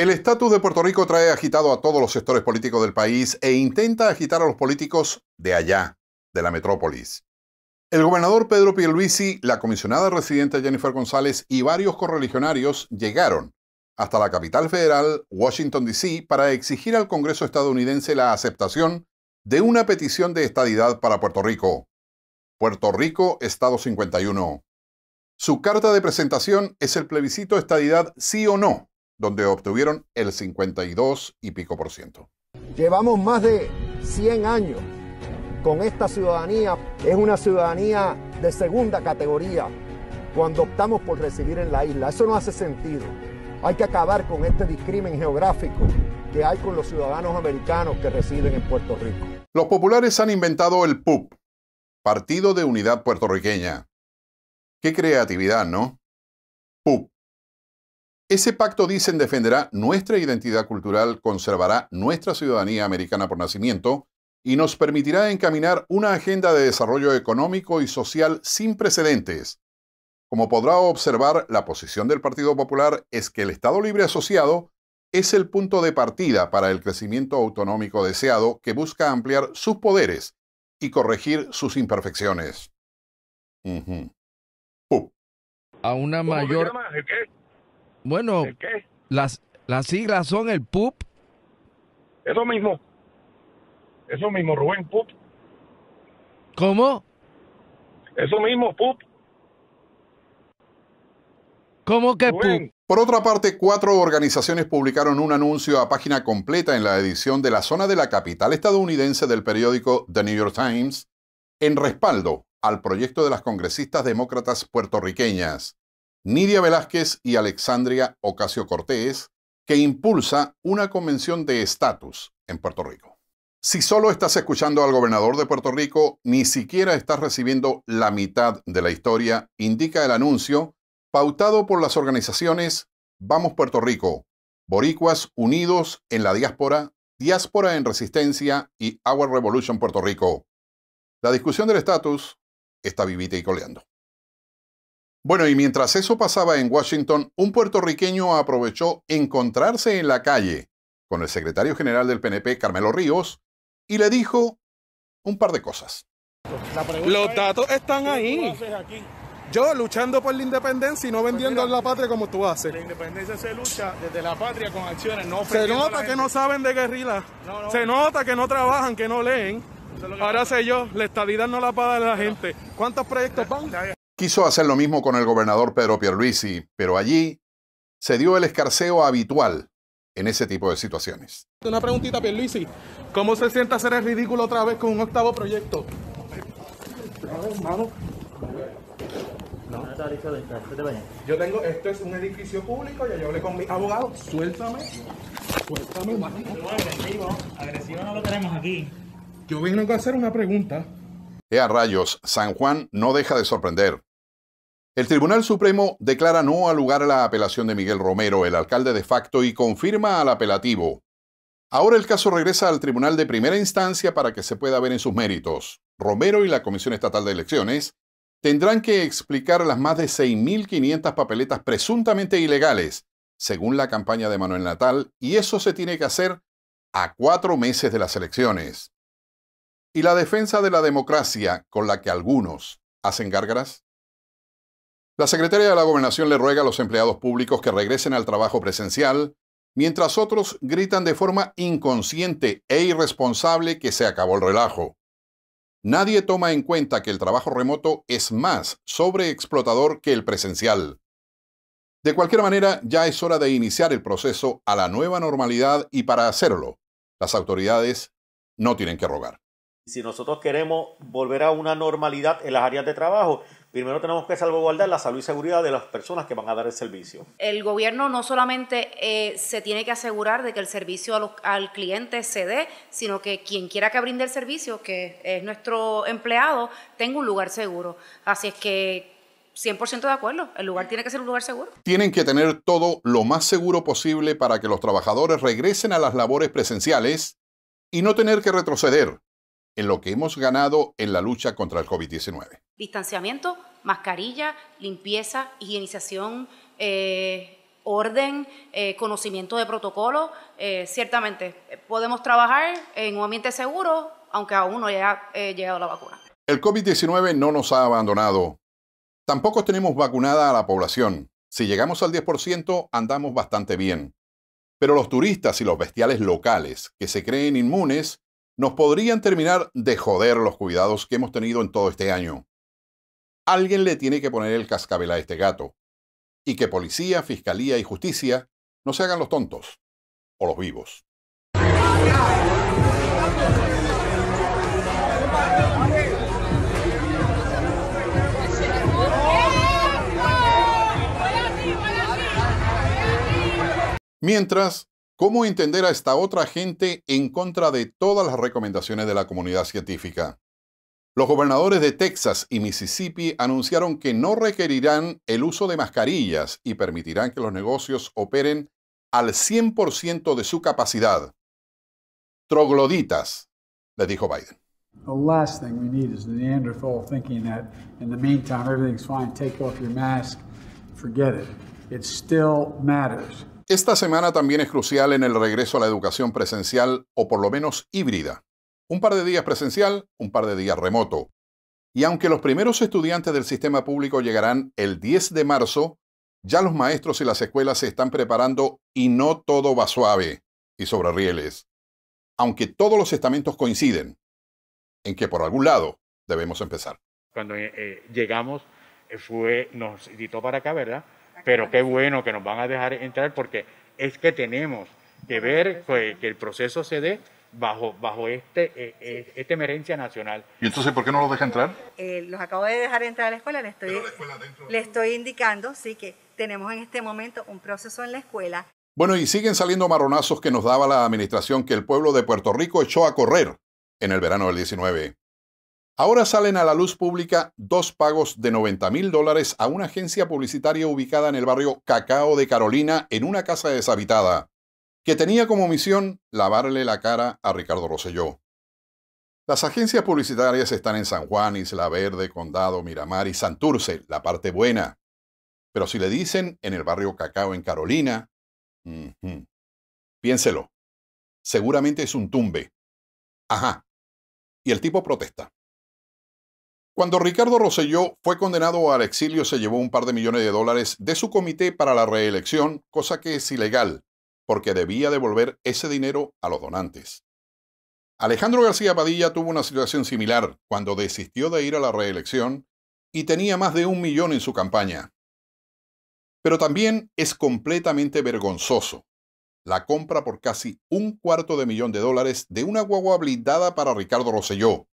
El estatus de Puerto Rico trae agitado a todos los sectores políticos del país e intenta agitar a los políticos de allá, de la metrópolis. El gobernador Pedro Pierluisi, la comisionada residente Jennifer González y varios correligionarios llegaron hasta la capital federal, Washington, D.C., para exigir al Congreso estadounidense la aceptación de una petición de estadidad para Puerto Rico. Puerto Rico, Estado 51. Su carta de presentación es el plebiscito estadidad sí o no, donde obtuvieron el 52 y pico por ciento. Llevamos más de 100 años con esta ciudadanía. Es una ciudadanía de segunda categoría cuando optamos por residir en la isla. Eso no hace sentido. Hay que acabar con este discrimen geográfico que hay con los ciudadanos americanos que residen en Puerto Rico. Los populares han inventado el PUP, Partido de Unidad Puertorriqueña. Qué creatividad, ¿no? PUP ese pacto, dicen, defenderá nuestra identidad cultural, conservará nuestra ciudadanía americana por nacimiento y nos permitirá encaminar una agenda de desarrollo económico y social sin precedentes. Como podrá observar, la posición del Partido Popular es que el Estado Libre Asociado es el punto de partida para el crecimiento autonómico deseado que busca ampliar sus poderes y corregir sus imperfecciones. A una mayor... Bueno, Las, las siglas son el PUP. Eso mismo. Eso mismo, Rubén PUP. ¿Cómo? Eso mismo, PUP. ¿Cómo que PUP? Por otra parte, cuatro organizaciones publicaron un anuncio a página completa en la edición de la zona de la capital estadounidense del periódico The New York Times en respaldo al proyecto de las congresistas demócratas puertorriqueñas. Nidia Velázquez y Alexandria Ocasio Cortés, que impulsa una convención de estatus en Puerto Rico. Si solo estás escuchando al gobernador de Puerto Rico, ni siquiera estás recibiendo la mitad de la historia, indica el anuncio pautado por las organizaciones Vamos Puerto Rico, Boricuas Unidos en la Diáspora, Diáspora en Resistencia y Our Revolution Puerto Rico. La discusión del estatus está vivita y coleando. Bueno, y mientras eso pasaba en Washington, un puertorriqueño aprovechó encontrarse en la calle con el secretario general del PNP, Carmelo Ríos, y le dijo un par de cosas. Los datos están ahí. Yo luchando por la independencia y no vendiendo a la patria como tú haces. La independencia se lucha desde la patria con acciones, no Se nota que no saben de guerrilla. Se nota que no trabajan, que no leen. Ahora sé yo, la estadidad no la paga la gente. ¿Cuántos proyectos van? Quiso hacer lo mismo con el gobernador Pedro Pierluisi, pero allí se dio el escarceo habitual en ese tipo de situaciones. Una preguntita, Pierluisi. ¿Cómo se siente hacer el ridículo otra vez con un octavo proyecto? No. Yo tengo, esto es un edificio público, ya yo hablé con mi abogado, suéltame, suéltame. agresivo, agresivo no lo tenemos aquí. Yo vengo a hacer una pregunta. A rayos, San Juan no deja de sorprender. El Tribunal Supremo declara no al lugar a la apelación de Miguel Romero, el alcalde de facto, y confirma al apelativo. Ahora el caso regresa al Tribunal de Primera Instancia para que se pueda ver en sus méritos. Romero y la Comisión Estatal de Elecciones tendrán que explicar las más de 6.500 papeletas presuntamente ilegales, según la campaña de Manuel Natal, y eso se tiene que hacer a cuatro meses de las elecciones. ¿Y la defensa de la democracia con la que algunos hacen gárgaras? La secretaria de la gobernación le ruega a los empleados públicos que regresen al trabajo presencial, mientras otros gritan de forma inconsciente e irresponsable que se acabó el relajo. Nadie toma en cuenta que el trabajo remoto es más sobreexplotador que el presencial. De cualquier manera, ya es hora de iniciar el proceso a la nueva normalidad y para hacerlo, las autoridades no tienen que rogar. Si nosotros queremos volver a una normalidad en las áreas de trabajo, primero tenemos que salvaguardar la salud y seguridad de las personas que van a dar el servicio. El gobierno no solamente eh, se tiene que asegurar de que el servicio al cliente se dé, sino que quien quiera que brinde el servicio, que es nuestro empleado, tenga un lugar seguro. Así es que 100% de acuerdo, el lugar tiene que ser un lugar seguro. Tienen que tener todo lo más seguro posible para que los trabajadores regresen a las labores presenciales y no tener que retroceder en lo que hemos ganado en la lucha contra el COVID-19. Distanciamiento, mascarilla, limpieza, higienización, eh, orden, eh, conocimiento de protocolo. Eh, ciertamente, podemos trabajar en un ambiente seguro, aunque aún no haya llegado la vacuna. El COVID-19 no nos ha abandonado. Tampoco tenemos vacunada a la población. Si llegamos al 10%, andamos bastante bien. Pero los turistas y los bestiales locales, que se creen inmunes, nos podrían terminar de joder los cuidados que hemos tenido en todo este año. Alguien le tiene que poner el cascabel a este gato. Y que policía, fiscalía y justicia no se hagan los tontos o los vivos. Mientras, ¿Cómo entender a esta otra gente en contra de todas las recomendaciones de la comunidad científica? Los gobernadores de Texas y Mississippi anunciaron que no requerirán el uso de mascarillas y permitirán que los negocios operen al 100% de su capacidad. Trogloditas, le dijo Biden. The last thing we need is thinking that in the meantime everything's fine, take off your mask, forget it. It still matters. Esta semana también es crucial en el regreso a la educación presencial o por lo menos híbrida. Un par de días presencial, un par de días remoto. Y aunque los primeros estudiantes del sistema público llegarán el 10 de marzo, ya los maestros y las escuelas se están preparando y no todo va suave y sobre rieles. Aunque todos los estamentos coinciden en que por algún lado debemos empezar. Cuando eh, eh, llegamos, eh, fue, nos citó para acá, ¿verdad? pero qué bueno que nos van a dejar entrar porque es que tenemos que ver que, el proceso se dé bajo, bajo este, eh, eh, esta emergencia nacional. ¿Y entonces por qué no los deja entrar? Eh, los acabo de dejar entrar a la escuela, le estoy, le estoy indicando, sí, que tenemos en este momento un proceso en la escuela. Bueno, y siguen saliendo marronazos que nos daba la administración que el pueblo de Puerto Rico echó a correr en el verano del 19. Ahora salen a la luz pública dos pagos de 90 mil dólares a una agencia publicitaria ubicada en el barrio Cacao de Carolina, en una casa deshabitada, que tenía como misión lavarle la cara a Ricardo Rosselló. Las agencias publicitarias están en San Juan, Isla Verde, Condado, Miramar y Santurce, la parte buena. Pero si le dicen en el barrio Cacao en Carolina, piénselo. Seguramente es un tumbe. Ajá. Y el tipo protesta. Cuando Ricardo Rosselló fue condenado al exilio se llevó un par de millones de dólares de su comité para la reelección, cosa que es ilegal, porque debía devolver ese dinero a los donantes. Alejandro García Padilla tuvo una situación similar cuando desistió de ir a la reelección y tenía más de un millón en su campaña. Pero también es completamente vergonzoso la compra por casi un cuarto de millón de dólares de una guagua blindada para Ricardo Rosselló,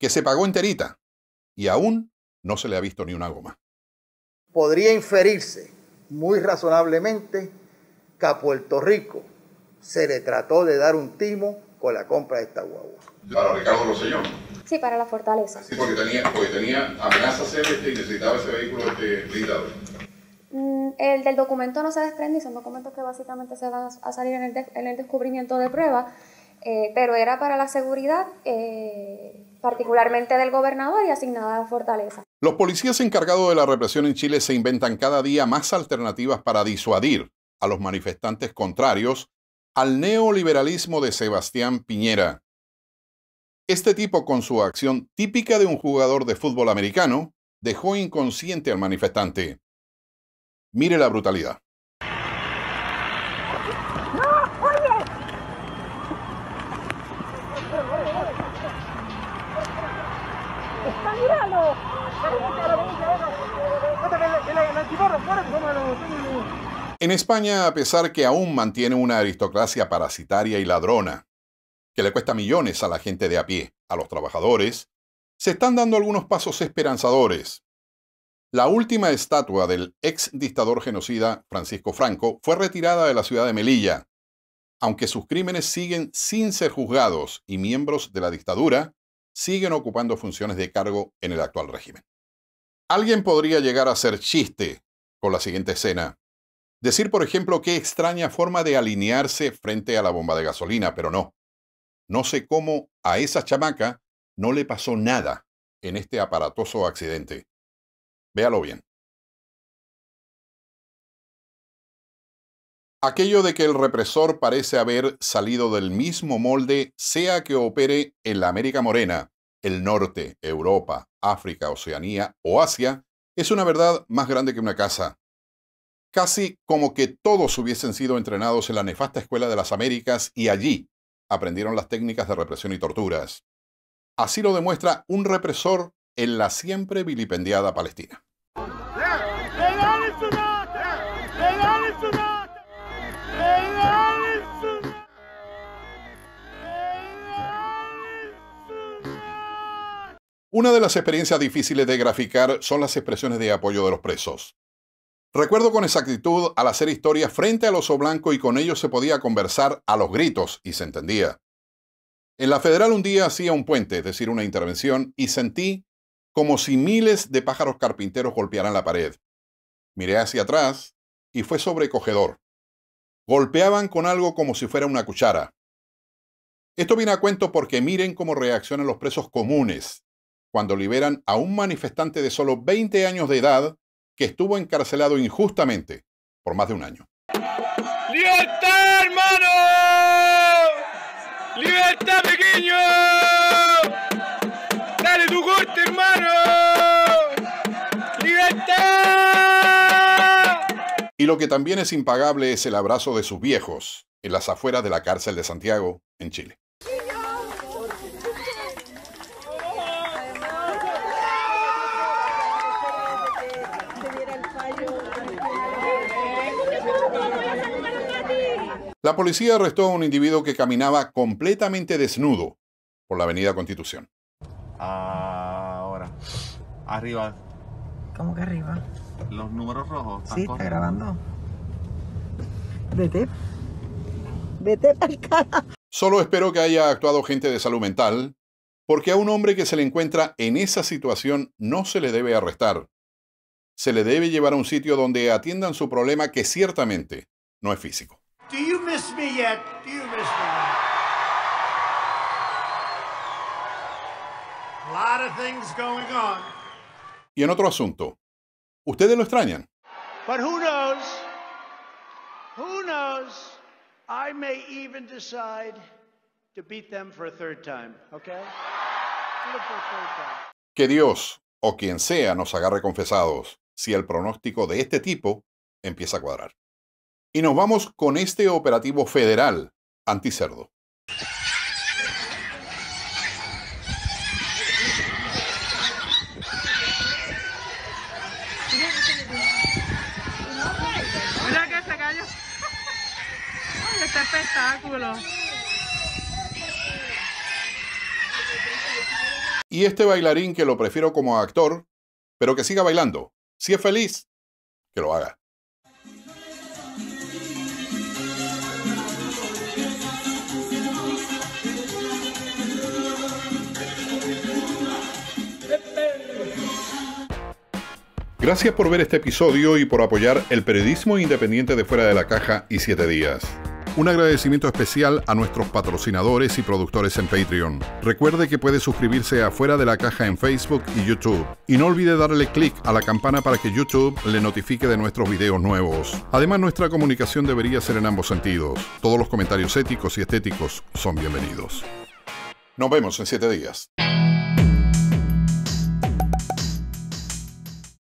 que se pagó enterita y aún no se le ha visto ni una goma. Podría inferirse muy razonablemente que a Puerto Rico se le trató de dar un timo con la compra de esta guagua. Para Ricardo señores. Sí, para la fortaleza. Sí, porque tenía, porque tenía y necesitaba ese vehículo este, blindado. Mm, el del documento no se desprende son documentos que básicamente se van a salir en el, descubrimiento de prueba, eh, pero era para la seguridad. Eh, particularmente del gobernador y asignada a Fortaleza. Los policías encargados de la represión en Chile se inventan cada día más alternativas para disuadir a los manifestantes contrarios al neoliberalismo de Sebastián Piñera. Este tipo, con su acción típica de un jugador de fútbol americano, dejó inconsciente al manifestante. Mire la brutalidad. En España, a pesar que aún mantiene una aristocracia parasitaria y ladrona, que le cuesta millones a la gente de a pie, a los trabajadores, se están dando algunos pasos esperanzadores. La última estatua del ex dictador genocida Francisco Franco fue retirada de la ciudad de Melilla. Aunque sus crímenes siguen sin ser juzgados y miembros de la dictadura siguen ocupando funciones de cargo en el actual régimen. Alguien podría llegar a hacer chiste con la siguiente escena. Decir, por ejemplo, qué extraña forma de alinearse frente a la bomba de gasolina, pero no. No sé cómo a esa chamaca no le pasó nada en este aparatoso accidente. Véalo bien. Aquello de que el represor parece haber salido del mismo molde, sea que opere en la América Morena, el norte, Europa, África, Oceanía o Asia, es una verdad más grande que una casa. Casi como que todos hubiesen sido entrenados en la nefasta escuela de las Américas y allí aprendieron las técnicas de represión y torturas. Así lo demuestra un represor en la siempre vilipendiada Palestina. Una de las experiencias difíciles de graficar son las expresiones de apoyo de los presos. Recuerdo con exactitud al hacer historia frente al oso blanco y con ellos se podía conversar a los gritos y se entendía. En la federal un día hacía un puente, es decir, una intervención, y sentí como si miles de pájaros carpinteros golpearan la pared. Miré hacia atrás y fue sobrecogedor. Golpeaban con algo como si fuera una cuchara. Esto viene a cuento porque miren cómo reaccionan los presos comunes, cuando liberan a un manifestante de solo 20 años de edad que estuvo encarcelado injustamente por más de un año. ¡Libertad, hermano! ¡Libertad, pequeño! ¡Dale tu corte, hermano! ¡Libertad! Y lo que también es impagable es el abrazo de sus viejos en las afueras de la cárcel de Santiago, en Chile. La policía arrestó a un individuo que caminaba completamente desnudo por la avenida Constitución. Ahora, arriba. ¿Cómo que arriba? Los números rojos. Sí, grabando. Vete. Vete para Solo espero que haya actuado gente de salud mental, porque a un hombre que se le encuentra en esa situación no se le debe arrestar. Se le debe llevar a un sitio donde atiendan su problema que ciertamente no es físico. Do you miss me yet? Do you miss me yet? A lot of things going on. Y en otro asunto, ¿ustedes lo extrañan? But who knows? Who knows? I may even decide to beat them for a third time, okay? Em que Dios o quien sea nos agarre confesados si el pronóstico de este tipo empieza a cuadrar. Y nos vamos con este operativo federal anticerdo. Mira este espectáculo. Y este bailarín que lo prefiero como actor, pero que siga bailando. Si es feliz, que lo haga. Gracias por ver este episodio y por apoyar el periodismo independiente de Fuera de la Caja y Siete Días. Un agradecimiento especial a nuestros patrocinadores y productores en Patreon. Recuerde que puede suscribirse a Fuera de la Caja en Facebook y YouTube. Y no olvide darle clic a la campana para que YouTube le notifique de nuestros videos nuevos. Además, nuestra comunicación debería ser en ambos sentidos. Todos los comentarios éticos y estéticos son bienvenidos. Nos vemos en Siete días.